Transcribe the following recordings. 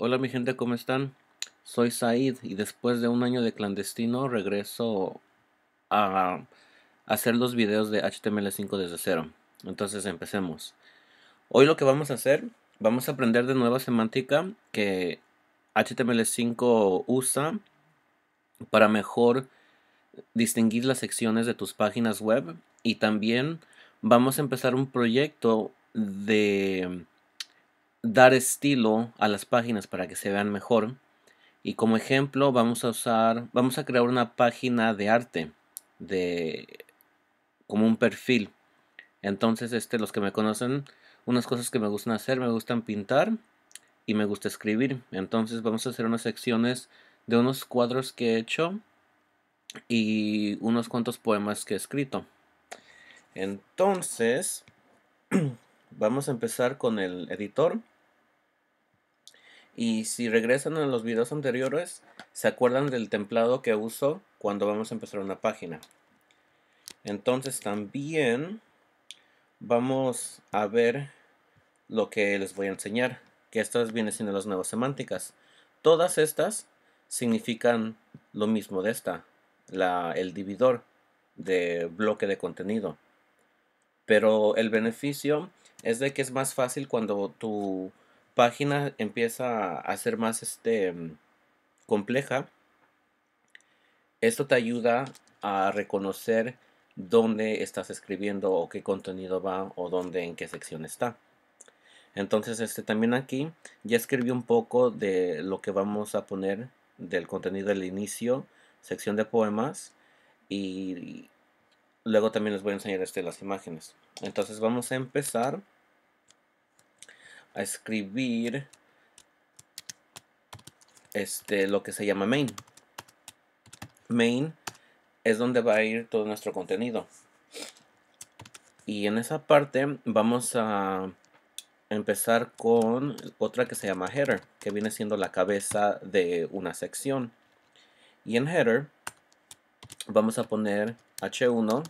Hola mi gente, ¿cómo están? Soy Said y después de un año de clandestino regreso a hacer los videos de HTML5 desde cero. Entonces empecemos. Hoy lo que vamos a hacer, vamos a aprender de nueva semántica que HTML5 usa para mejor distinguir las secciones de tus páginas web y también vamos a empezar un proyecto de dar estilo a las páginas para que se vean mejor. Y como ejemplo vamos a usar, vamos a crear una página de arte, de como un perfil. Entonces, este, los que me conocen, unas cosas que me gustan hacer, me gustan pintar y me gusta escribir. Entonces vamos a hacer unas secciones de unos cuadros que he hecho y unos cuantos poemas que he escrito. Entonces, Vamos a empezar con el editor. Y si regresan a los videos anteriores, se acuerdan del templado que uso cuando vamos a empezar una página. Entonces también vamos a ver lo que les voy a enseñar, que estas vienen siendo las nuevas semánticas. Todas estas significan lo mismo de esta, la, el dividor de bloque de contenido. Pero el beneficio es de que es más fácil cuando tu página empieza a ser más este mm, compleja. Esto te ayuda a reconocer dónde estás escribiendo o qué contenido va o dónde en qué sección está. Entonces, este también aquí ya escribí un poco de lo que vamos a poner del contenido del inicio, sección de poemas y Luego también les voy a enseñar este, las imágenes. Entonces vamos a empezar a escribir este, lo que se llama main. Main es donde va a ir todo nuestro contenido. Y en esa parte vamos a empezar con otra que se llama header, que viene siendo la cabeza de una sección. Y en header vamos a poner H1,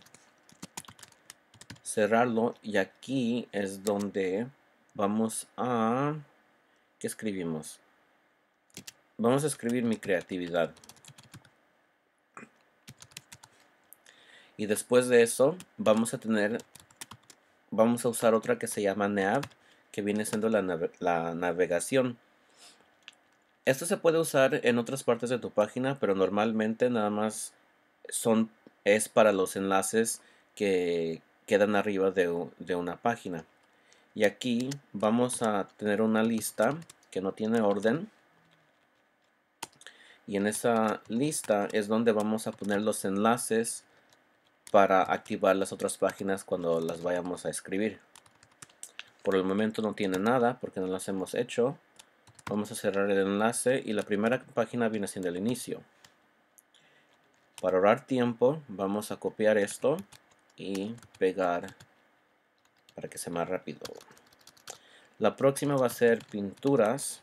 cerrarlo y aquí es donde vamos a... ¿Qué escribimos? Vamos a escribir mi creatividad. Y después de eso vamos a tener, vamos a usar otra que se llama nav, que viene siendo la, la navegación. Esto se puede usar en otras partes de tu página, pero normalmente nada más son es para los enlaces que quedan arriba de, una página. Y aquí vamos a tener una lista que no tiene orden. Y en esa lista es donde vamos a poner los enlaces para activar las otras páginas cuando las vayamos a escribir. Por el momento no tiene nada porque no las hemos hecho. Vamos a cerrar el enlace y la primera página viene siendo el inicio. Para ahorrar tiempo, vamos a copiar esto y pegar para que sea más rápido. La próxima va a ser pinturas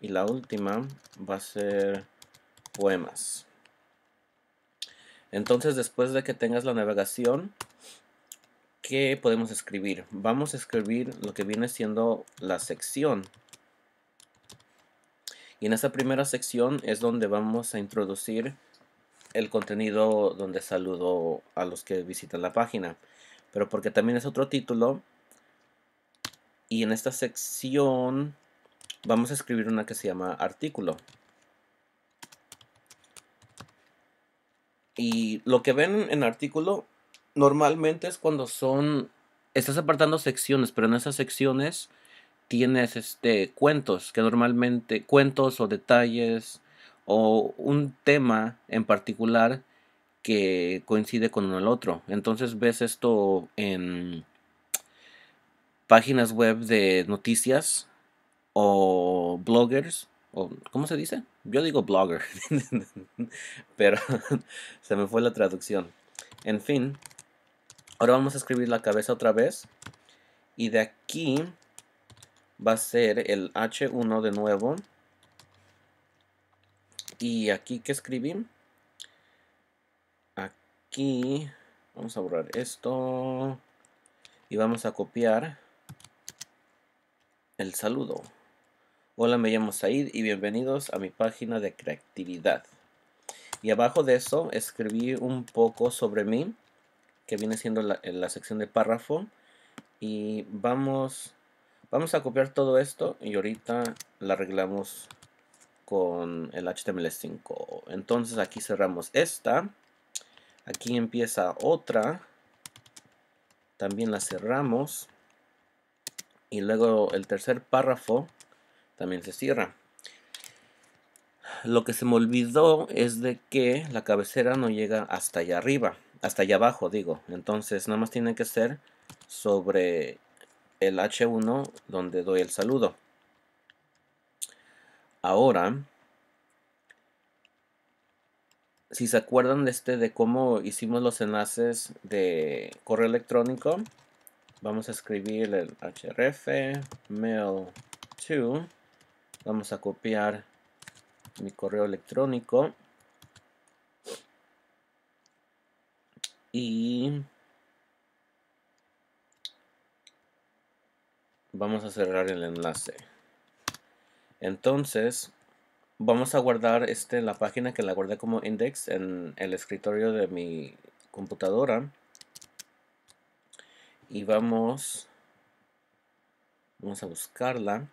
y la última va a ser poemas. Entonces, después de que tengas la navegación, ¿qué podemos escribir? Vamos a escribir lo que viene siendo la sección. Y en esa primera sección es donde vamos a introducir el contenido donde saludo a los que visitan la página. Pero porque también es otro título. Y en esta sección vamos a escribir una que se llama artículo. Y lo que ven en artículo normalmente es cuando son... Estás apartando secciones, pero en esas secciones tienes este, cuentos, que normalmente cuentos o detalles o un tema en particular que coincide con el otro. Entonces ves esto en páginas web de noticias o bloggers o ¿cómo se dice? Yo digo blogger, pero se me fue la traducción. En fin, ahora vamos a escribir la cabeza otra vez y de aquí va a ser el H1 de nuevo y aquí, que escribí? Aquí, vamos a borrar esto. Y vamos a copiar el saludo. Hola, me llamo Said y bienvenidos a mi página de creatividad. Y abajo de eso escribí un poco sobre mí, que viene siendo la, la sección de párrafo. Y vamos, vamos a copiar todo esto y ahorita la arreglamos con el HTML5. Entonces aquí cerramos esta. Aquí empieza otra. También la cerramos. Y luego el tercer párrafo también se cierra. Lo que se me olvidó es de que la cabecera no llega hasta allá arriba. Hasta allá abajo, digo. Entonces nada más tiene que ser sobre el H1 donde doy el saludo. Ahora, si se acuerdan de este de cómo hicimos los enlaces de correo electrónico, vamos a escribir el href mail to. Vamos a copiar mi correo electrónico. Y vamos a cerrar el enlace. Entonces, vamos a guardar este, la página que la guardé como index en el escritorio de mi computadora. Y vamos, vamos a buscarla.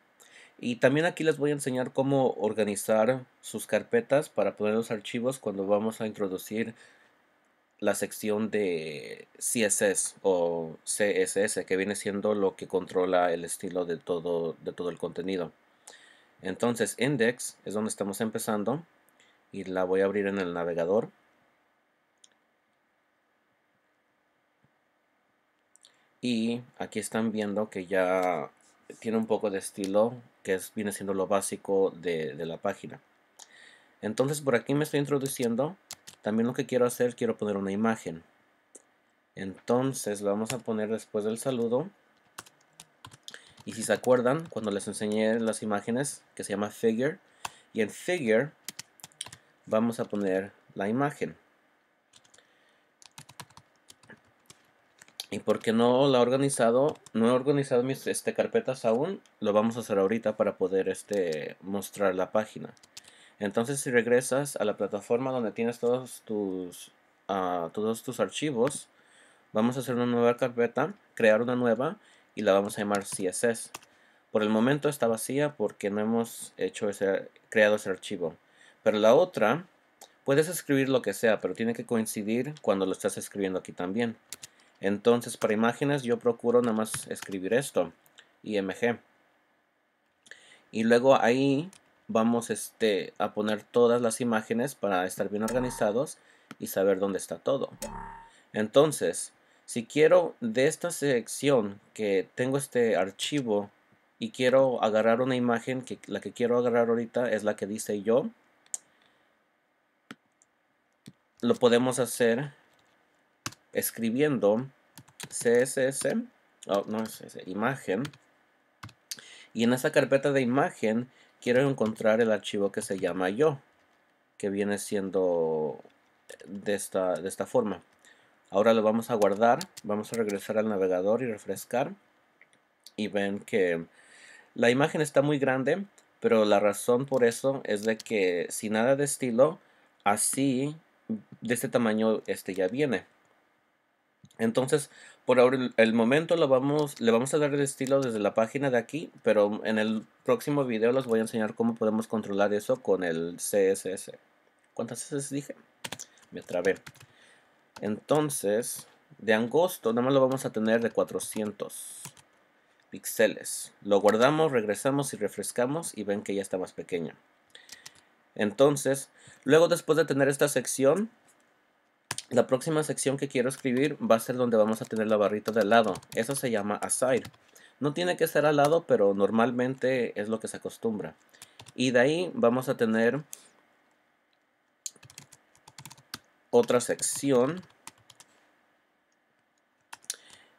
Y también aquí les voy a enseñar cómo organizar sus carpetas para poner los archivos cuando vamos a introducir la sección de CSS o CSS que viene siendo lo que controla el estilo de todo, de todo el contenido. Entonces index es donde estamos empezando y la voy a abrir en el navegador. Y aquí están viendo que ya tiene un poco de estilo que viene siendo lo básico de, de la página. Entonces por aquí me estoy introduciendo. También lo que quiero hacer, quiero poner una imagen. Entonces la vamos a poner después del saludo. Y si se acuerdan, cuando les enseñé las imágenes, que se llama Figure, y en Figure vamos a poner la imagen. Y porque no la he organizado, no he organizado mis este, carpetas aún, lo vamos a hacer ahorita para poder este, mostrar la página. Entonces si regresas a la plataforma donde tienes todos tus, ah, todos tus archivos, vamos a hacer una nueva carpeta, crear una nueva y la vamos a llamar CSS. Por el momento está vacía porque no hemos hecho ese, creado ese archivo. Pero la otra, puedes escribir lo que sea, pero tiene que coincidir cuando lo estás escribiendo aquí también. Entonces, para imágenes yo procuro nada más escribir esto, img. Y luego ahí vamos este, a poner todas las imágenes para estar bien organizados y saber dónde está todo. Entonces, si quiero de esta sección que tengo este archivo y quiero agarrar una imagen, que la que quiero agarrar ahorita es la que dice yo, lo podemos hacer escribiendo CSS, oh, no es imagen, y en esa carpeta de imagen quiero encontrar el archivo que se llama yo, que viene siendo de de esta forma. Ahora lo vamos a guardar, vamos a regresar al navegador y refrescar. Y ven que la imagen está muy grande, pero la razón por eso es de que sin nada de estilo, así de este tamaño este ya viene. Entonces, por ahora el momento lo vamos, le vamos a dar el estilo desde la página de aquí, pero en el próximo video les voy a enseñar cómo podemos controlar eso con el CSS. ¿Cuántas veces dije? Me trabé. Entonces, de angosto, nada más lo vamos a tener de 400 píxeles. Lo guardamos, regresamos y refrescamos y ven que ya está más pequeño. Entonces, luego después de tener esta sección, la próxima sección que quiero escribir va a ser donde vamos a tener la barrita de al lado. Eso se llama aside. No tiene que ser al lado, pero normalmente es lo que se acostumbra. Y de ahí vamos a tener otra sección.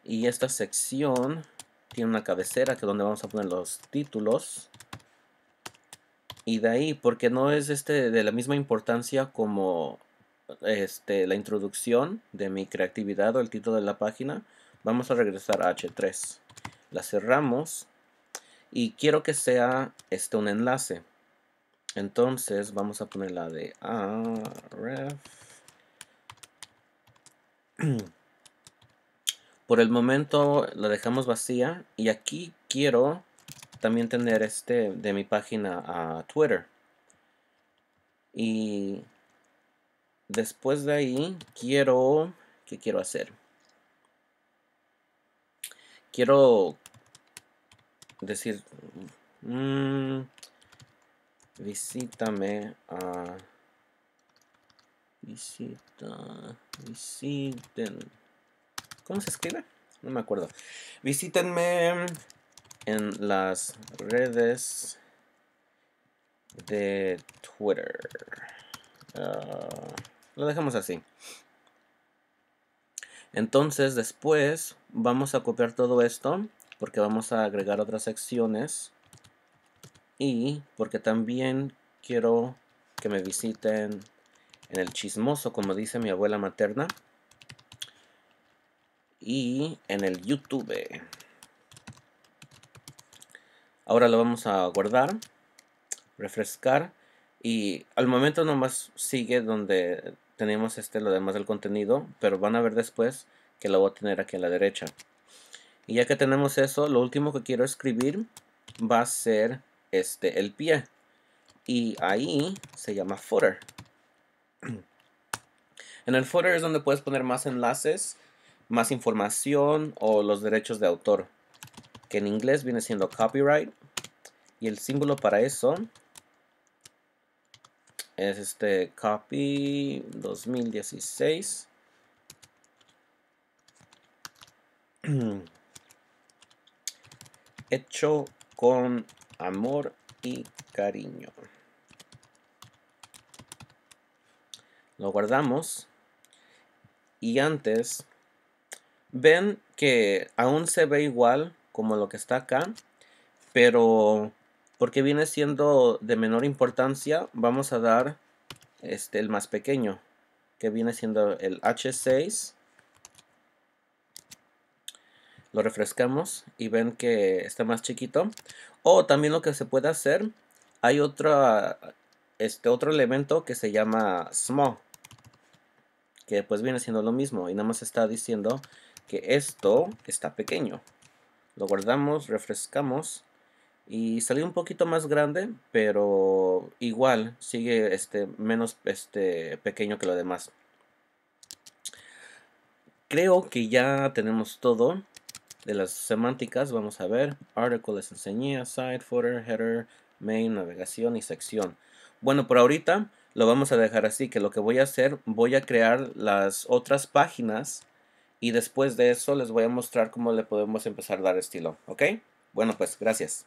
Y esta sección tiene una cabecera que es donde vamos a poner los títulos. Y de ahí, porque no es este de la misma importancia como este, la introducción de mi creatividad o el título de la página, vamos a regresar a H3. La cerramos y quiero que sea este un enlace. Entonces vamos a poner la de aref. Por el momento la dejamos vacía y aquí quiero también tener este de mi página a Twitter. Y después de ahí quiero, ¿qué quiero hacer? Quiero decir, mm, visítame a... Visita, visiten. ¿Cómo se escribe? No me acuerdo. Visítenme en las redes de Twitter. Ah, lo dejamos así. Entonces después vamos a copiar todo esto porque vamos a agregar otras secciones y porque también quiero que me visiten en el chismoso, como dice mi abuela materna, y en el YouTube. Ahora lo vamos a guardar, refrescar y al momento nomás sigue donde tenemos este lo demás del contenido, pero van a ver después que lo voy a tener aquí a la derecha. Y ya que tenemos eso, lo último que quiero escribir va a ser este el pie. Y ahí se llama footer. En el footer es donde puedes poner más enlaces, más información o los derechos de autor, que en inglés viene siendo copyright. Y el símbolo para eso es este copy 2016. Hecho con amor y cariño. lo guardamos y antes ven que aún se ve igual como lo que está acá pero porque viene siendo de menor importancia vamos a dar este el más pequeño que viene siendo el H6 lo refrescamos y ven que está más chiquito o también lo que se puede hacer hay otra este otro elemento que se llama small. Que pues viene siendo lo mismo. Y nada más está diciendo que esto está pequeño. Lo guardamos, refrescamos. Y salió un poquito más grande, pero igual sigue este, menos este, pequeño que lo demás. Creo que ya tenemos todo de las semánticas. Vamos a ver. Article les enseñé. Side, footer, header, main, navegación y sección. Bueno, por ahorita lo vamos a dejar así, que lo que voy a hacer, voy a crear las otras páginas y después de eso les voy a mostrar cómo le podemos empezar a dar estilo, ¿ok? Bueno, pues gracias.